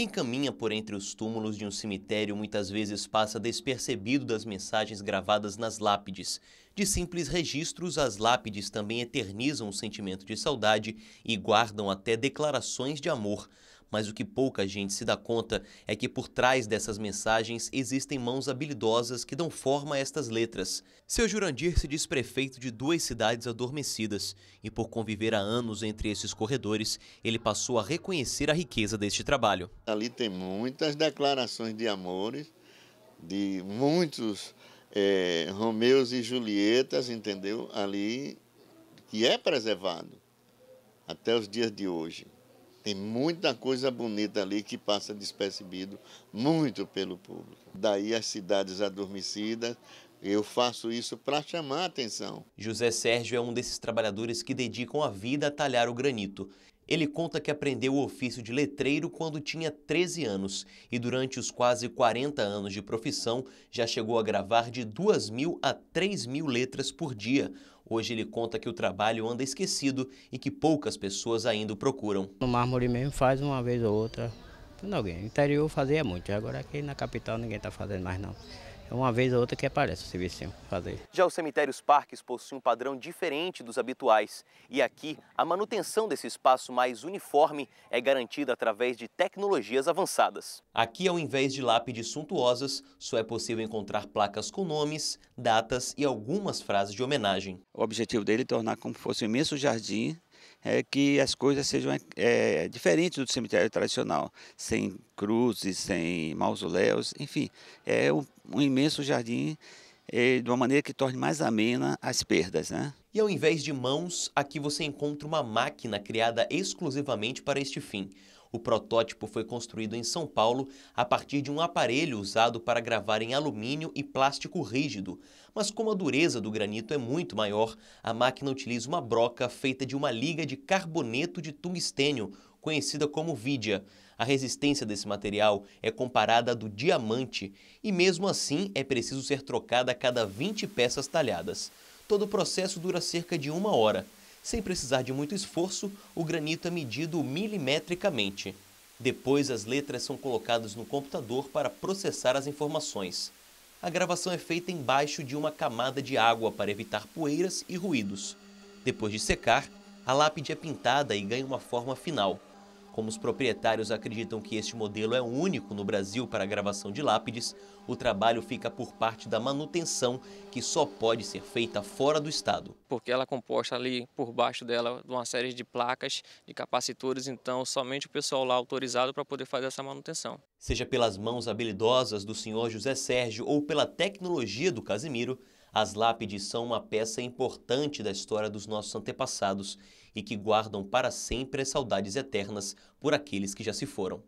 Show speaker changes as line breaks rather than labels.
Quem caminha por entre os túmulos de um cemitério muitas vezes passa despercebido das mensagens gravadas nas lápides. De simples registros, as lápides também eternizam o sentimento de saudade e guardam até declarações de amor mas o que pouca gente se dá conta é que por trás dessas mensagens existem mãos habilidosas que dão forma a estas letras. Seu Jurandir se diz prefeito de duas cidades adormecidas, e por conviver há anos entre esses corredores, ele passou a reconhecer a riqueza
deste trabalho. Ali tem muitas declarações de amores, de muitos é, Romeus e Julietas, entendeu? Ali, que é preservado até os dias de hoje. Tem muita coisa bonita ali que passa despercebido muito pelo público. Daí as cidades adormecidas, eu faço isso para chamar a atenção. José Sérgio é um desses
trabalhadores que dedicam a vida a talhar o granito. Ele conta que aprendeu o ofício de letreiro quando tinha 13 anos e durante os quase 40 anos de profissão já chegou a gravar de 2 mil a 3 mil letras por dia. Hoje ele conta que o trabalho anda esquecido e que poucas pessoas ainda o procuram. No mármore mesmo faz uma vez ou outra, No interior fazia muito, agora aqui na capital ninguém está fazendo mais não. É uma vez ou outra que aparece assim, o serviço fazer. Já os cemitérios parques possuem um padrão diferente dos habituais. E aqui, a manutenção desse espaço mais uniforme é garantida através de tecnologias avançadas. Aqui, ao invés de lápides suntuosas, só é possível encontrar placas com nomes, datas e algumas frases de homenagem. O objetivo dele é tornar como se fosse um imenso jardim é, que as coisas sejam é, diferentes do cemitério tradicional, sem cruzes, sem mausoléus, enfim, é um, um imenso jardim é, de uma maneira que torne mais amena as perdas, né? E ao invés de mãos, aqui você encontra uma máquina criada exclusivamente para este fim o protótipo foi construído em São Paulo a partir de um aparelho usado para gravar em alumínio e plástico rígido. Mas como a dureza do granito é muito maior, a máquina utiliza uma broca feita de uma liga de carboneto de tungstênio, conhecida como vidia. A resistência desse material é comparada à do diamante e mesmo assim é preciso ser trocada a cada 20 peças talhadas. Todo o processo dura cerca de uma hora. Sem precisar de muito esforço, o granito é medido milimetricamente. Depois, as letras são colocadas no computador para processar as informações. A gravação é feita embaixo de uma camada de água para evitar poeiras e ruídos. Depois de secar, a lápide é pintada e ganha uma forma final. Como os proprietários acreditam que este modelo é único no Brasil para a gravação de lápides, o trabalho fica por parte da manutenção, que só pode ser feita fora do estado. Porque ela é composta ali por baixo dela de uma série de placas, de capacitores, então somente o pessoal lá autorizado para poder fazer essa manutenção. Seja pelas mãos habilidosas do senhor José Sérgio ou pela tecnologia do Casimiro, as lápides são uma peça importante da história dos nossos antepassados e que guardam para sempre as saudades eternas por aqueles que já se foram.